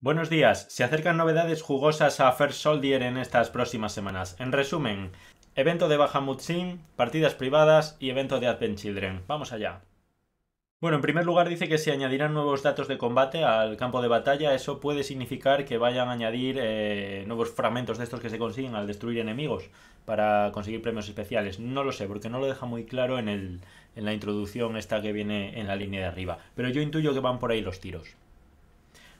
Buenos días, se acercan novedades jugosas a First Soldier en estas próximas semanas. En resumen, evento de Bahamut partidas privadas y evento de Advent Children. Vamos allá. Bueno, en primer lugar dice que si añadirán nuevos datos de combate al campo de batalla. Eso puede significar que vayan a añadir eh, nuevos fragmentos de estos que se consiguen al destruir enemigos para conseguir premios especiales. No lo sé, porque no lo deja muy claro en, en la introducción esta que viene en la línea de arriba. Pero yo intuyo que van por ahí los tiros.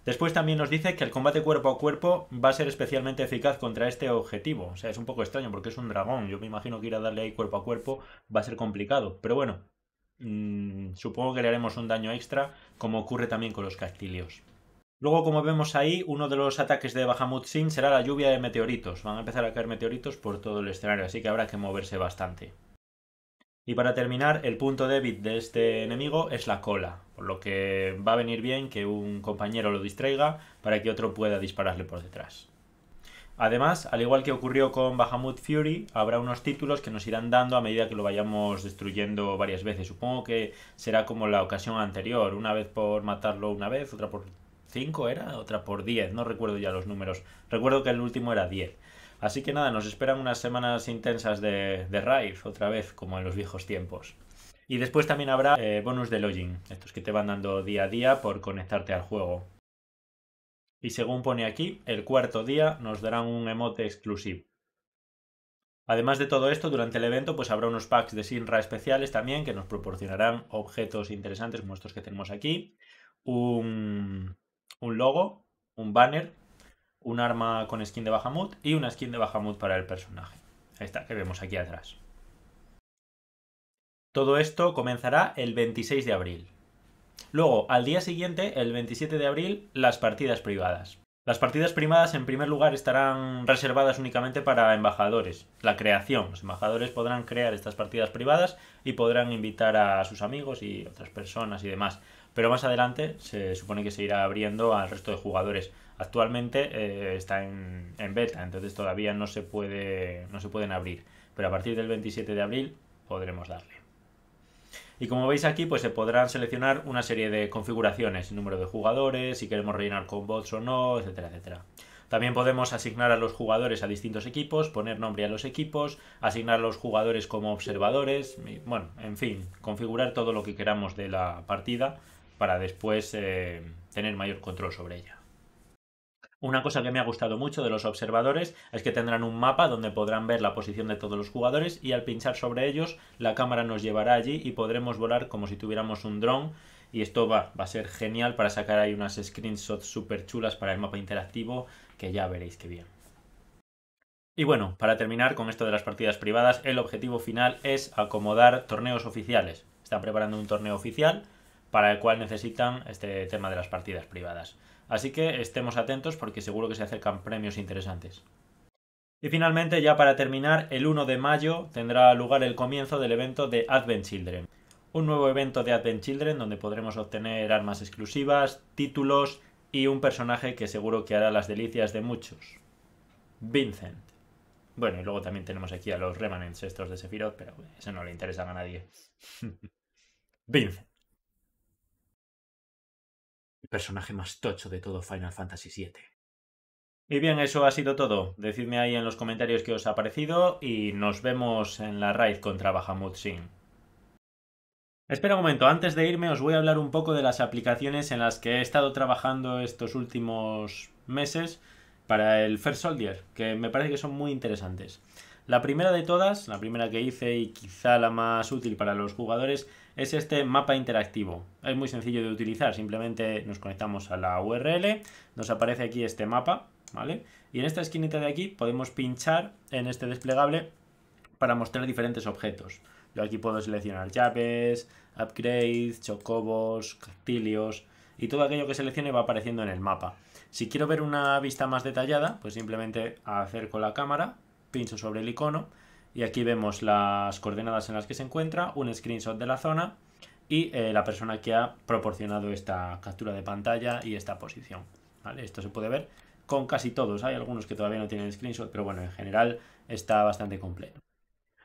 Después también nos dice que el combate cuerpo a cuerpo va a ser especialmente eficaz contra este objetivo. O sea, es un poco extraño porque es un dragón. Yo me imagino que ir a darle ahí cuerpo a cuerpo va a ser complicado. Pero bueno, mm, supongo que le haremos un daño extra, como ocurre también con los cactilios. Luego, como vemos ahí, uno de los ataques de Bahamut Sin será la lluvia de meteoritos. Van a empezar a caer meteoritos por todo el escenario, así que habrá que moverse bastante. Y para terminar, el punto débil de este enemigo es la cola, por lo que va a venir bien que un compañero lo distraiga para que otro pueda dispararle por detrás. Además, al igual que ocurrió con Bahamut Fury, habrá unos títulos que nos irán dando a medida que lo vayamos destruyendo varias veces. Supongo que será como la ocasión anterior, una vez por matarlo una vez, otra por cinco era, otra por 10, no recuerdo ya los números. Recuerdo que el último era 10. Así que nada, nos esperan unas semanas intensas de, de otra vez, como en los viejos tiempos. Y después también habrá eh, bonus de login, estos que te van dando día a día por conectarte al juego. Y según pone aquí, el cuarto día nos darán un emote exclusivo. Además de todo esto, durante el evento pues habrá unos packs de Sinra especiales también que nos proporcionarán objetos interesantes como estos que tenemos aquí, un logo, un banner un arma con skin de Bajamut y una skin de Bajamut para el personaje. Esta que vemos aquí atrás. Todo esto comenzará el 26 de abril. Luego, al día siguiente, el 27 de abril, las partidas privadas. Las partidas privadas, en primer lugar, estarán reservadas únicamente para embajadores. La creación. Los embajadores podrán crear estas partidas privadas y podrán invitar a sus amigos y otras personas y demás. Pero más adelante se supone que se irá abriendo al resto de jugadores. Actualmente eh, está en, en, beta, entonces todavía no se, puede, no se pueden abrir. Pero a partir del 27 de abril podremos darle. Y como veis aquí, pues se podrán seleccionar una serie de configuraciones, número de jugadores, si queremos rellenar con bots o no, etcétera, etcétera. También podemos asignar a los jugadores a distintos equipos, poner nombre a los equipos, asignar a los jugadores como observadores, bueno, en fin, configurar todo lo que queramos de la partida para después eh, tener mayor control sobre ella. Una cosa que me ha gustado mucho de los observadores es que tendrán un mapa donde podrán ver la posición de todos los jugadores y al pinchar sobre ellos la cámara nos llevará allí y podremos volar como si tuviéramos un dron y esto va, a ser genial para sacar ahí unas screenshots súper chulas para el mapa interactivo que ya veréis que bien. Y bueno, para terminar con esto de las partidas privadas, el objetivo final es acomodar torneos oficiales. Están preparando un torneo oficial para el cual necesitan este tema de las partidas privadas. Así que estemos atentos porque seguro que se acercan premios interesantes. Y finalmente, ya para terminar, el 1 de mayo tendrá lugar el comienzo del evento de Advent Children. Un nuevo evento de Advent Children donde podremos obtener armas exclusivas, títulos y un personaje que seguro que hará las delicias de muchos. Vincent. Bueno, y luego también tenemos aquí a los remanentes estos de Sephiroth, pero eso no le interesan a nadie. Vincent personaje más tocho de todo Final Fantasy VII. Y bien, eso ha sido todo. Decidme ahí en los comentarios qué os ha parecido y nos vemos en la raid contra Bahamut Sin. Espera un momento, antes de irme os voy a hablar un poco de las aplicaciones en las que he estado trabajando estos últimos meses para el First Soldier, que me parece que son muy interesantes. La primera de todas, la primera que hice y quizá la más útil para los jugadores, es este mapa interactivo. Es muy sencillo de utilizar, simplemente nos conectamos a la URL, nos aparece aquí este mapa, ¿vale? Y en esta esquinita de aquí podemos pinchar en este desplegable para mostrar diferentes objetos. Yo aquí puedo seleccionar llaves, upgrades, chocobos, cactilios y todo aquello que seleccione va apareciendo en el mapa. Si quiero ver una vista más detallada, pues simplemente acerco la cámara pincho sobre el icono y aquí vemos las coordenadas en las que se encuentra, un screenshot de la zona y eh, la persona que ha proporcionado esta captura de pantalla y esta posición. ¿vale? Esto se puede ver con casi todos, hay algunos que todavía no tienen screenshot, pero bueno, en general está bastante completo.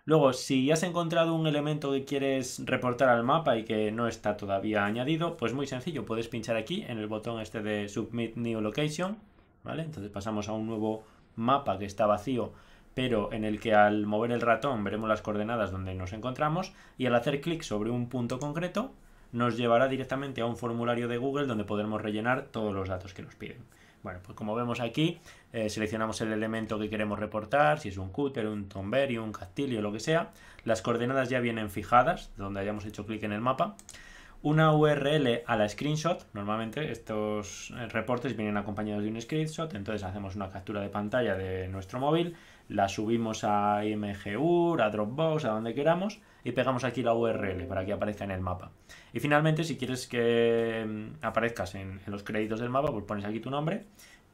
Luego, si has encontrado un elemento que quieres reportar al mapa y que no está todavía añadido, pues muy sencillo, puedes pinchar aquí en el botón este de Submit New Location, ¿vale? Entonces pasamos a un nuevo mapa que está vacío pero en el que al mover el ratón veremos las coordenadas donde nos encontramos y al hacer clic sobre un punto concreto nos llevará directamente a un formulario de Google donde podremos rellenar todos los datos que nos piden. Bueno, pues como vemos aquí, eh, seleccionamos el elemento que queremos reportar, si es un cúter, un tomberio, un castillo, lo que sea. Las coordenadas ya vienen fijadas, donde hayamos hecho clic en el mapa. Una URL a la screenshot, normalmente estos eh, reportes vienen acompañados de un screenshot, entonces hacemos una captura de pantalla de nuestro móvil la subimos a IMGUR, a Dropbox, a donde queramos y pegamos aquí la URL para que aparezca en el mapa. Y finalmente, si quieres que mm, aparezcas en, los créditos del mapa, pues pones aquí tu nombre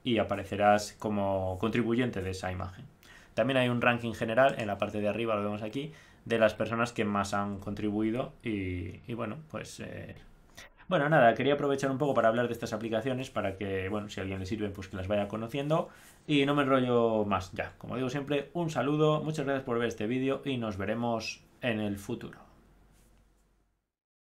y aparecerás como contribuyente de esa imagen. También hay un ranking general, en la parte de arriba lo vemos aquí, de las personas que más han contribuido y, bueno, pues eh, bueno, nada, quería aprovechar un poco para hablar de estas aplicaciones para que, bueno, si a alguien le sirve, pues que las vaya conociendo. Y no me enrollo más ya. Como digo siempre, un saludo, muchas gracias por ver este vídeo y nos veremos en el futuro.